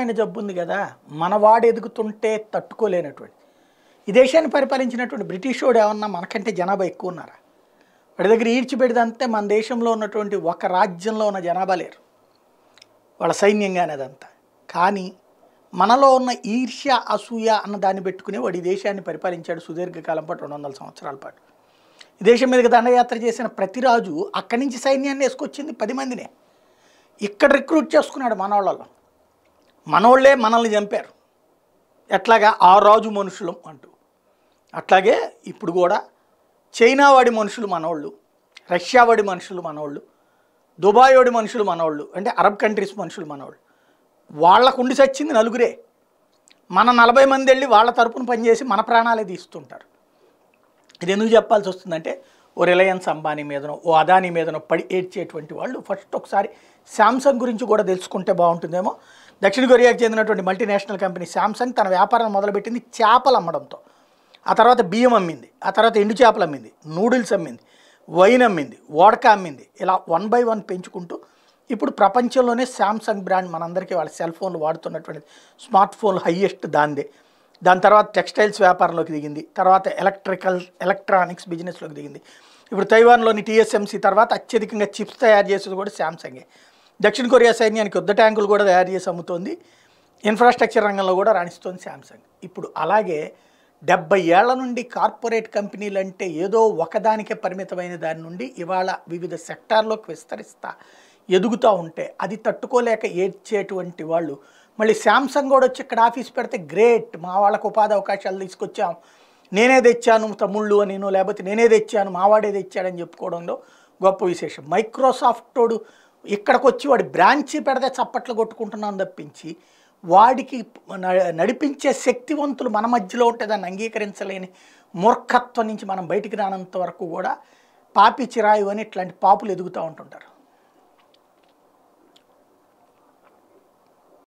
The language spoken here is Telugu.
తీవ్రమైన జబ్బు ఉంది కదా మనవాడు ఎదుగుతుంటే తట్టుకోలేనటువంటి ఈ దేశాన్ని పరిపాలించినటువంటి బ్రిటిష్ వాడు ఏమన్నా మనకంటే జనాభా ఎక్కువ ఉన్నారా వాడి దగ్గర ఈడ్చిపెడిదంతే మన దేశంలో ఉన్నటువంటి ఒక రాజ్యంలో ఉన్న జనాభా లేరు వాళ్ళ సైన్యంగానే అదంతా కానీ మనలో ఉన్న ఈర్ష్య అసూయ అన్న దాన్ని పెట్టుకుని వాడు ఈ దేశాన్ని పరిపాలించాడు సుదీర్ఘకాలం పాటు రెండు వందల సంవత్సరాల పాటు ఈ దేశం మీదకి దండయాత్ర చేసిన ప్రతిరాజు అక్కడి నుంచి సైన్యాన్ని వేసుకొచ్చింది పది మందినే ఇక్కడ రిక్రూట్ చేసుకున్నాడు మనవాళ్ళలో మనోళ్లే మనల్ని చంపారు ఎట్లాగా ఆ రాజు మనుషులం అంటూ అట్లాగే ఇప్పుడు కూడా చైనా వాడి మనుషులు మనోళ్ళు రష్యా వాడి మనుషులు మనోళ్ళు దుబాయ్ వాడి మనుషులు మనోళ్ళు అంటే అరబ్ కంట్రీస్ మనుషులు మనోళ్ళు వాళ్ళకుండి చచ్చింది నలుగురే మన నలభై మంది వెళ్ళి వాళ్ళ తరపున పనిచేసి మన ప్రాణాలే తీస్తుంటారు ఇది ఎందుకు చెప్పాల్సి వస్తుందంటే ఓ రిలయన్స్ అంబానీ మీదనో ఓ అదానీ మీదనో పడి ఏడ్చేటువంటి వాళ్ళు ఫస్ట్ ఒకసారి శాంసంగ్ గురించి కూడా తెలుసుకుంటే బాగుంటుందేమో దక్షిణ కొరియాకు చెందినటువంటి మల్టీనేషనల్ కంపెనీ శాంసంగ్ తన వ్యాపారం మొదలుపెట్టింది చేపలు అమ్మడంతో ఆ తర్వాత బియ్యం అమ్మింది ఆ తర్వాత ఎండు చేపలు అమ్మింది నూడిల్స్ అమ్మింది వైన్ అమ్మింది వోడ్కా అమ్మింది ఇలా వన్ బై వన్ పెంచుకుంటూ ఇప్పుడు ప్రపంచంలోనే శాంసంగ్ బ్రాండ్ మనందరికీ వాళ్ళ సెల్ ఫోన్లు వాడుతున్నటువంటి స్మార్ట్ ఫోన్ హయ్యెస్ట్ దాందే దాని తర్వాత టెక్స్టైల్స్ వ్యాపారంలోకి దిగింది తర్వాత ఎలక్ట్రికల్ ఎలక్ట్రానిక్స్ బిజినెస్లోకి దిగింది ఇప్పుడు తైవాన్లోని టీఎస్ఎంసీ తర్వాత అత్యధికంగా చిప్స్ తయారు చేసేది కూడా శాంసంగే దక్షిణ కొరియా సైన్యానికి యుద్ధ ట్యాంకులు కూడా తయారు చేసి అమ్ముతోంది ఇన్ఫ్రాస్ట్రక్చర్ రంగంలో కూడా రాణిస్తోంది శాంసంగ్ ఇప్పుడు అలాగే డెబ్బై ఏళ్ల నుండి కార్పొరేట్ కంపెనీలు అంటే ఏదో ఒకదానికే పరిమితమైన దాని నుండి ఇవాళ వివిధ సెక్టార్లోకి విస్తరిస్తా ఎదుగుతూ ఉంటే అది తట్టుకోలేక ఏడ్చేటువంటి వాళ్ళు మళ్ళీ శాంసంగ్ కూడా వచ్చి ఇక్కడ ఆఫీస్ పెడితే గ్రేట్ మా వాళ్ళకు ఉపాధి అవకాశాలు తీసుకొచ్చాం నేనే తెచ్చాను తమ్ముళ్ళు అని లేకపోతే నేనే తెచ్చాను మావాడే తెచ్చాడని చెప్పుకోవడంలో గొప్ప విశేషం మైక్రోసాఫ్ట్ తోడు ఇక్కడికి వచ్చి వాడి బ్రాంచి పెడితే చప్పట్లు కొట్టుకుంటున్నాను తప్పించి వాడికి నడిపించే శక్తివంతులు మన మధ్యలో ఉంటే దాన్ని అంగీకరించలేని మూర్ఖత్వం నుంచి మనం బయటికి రానంత వరకు కూడా పాపి చిరాయువని ఇట్లాంటి పాపులు ఎదుగుతూ ఉంటుంటారు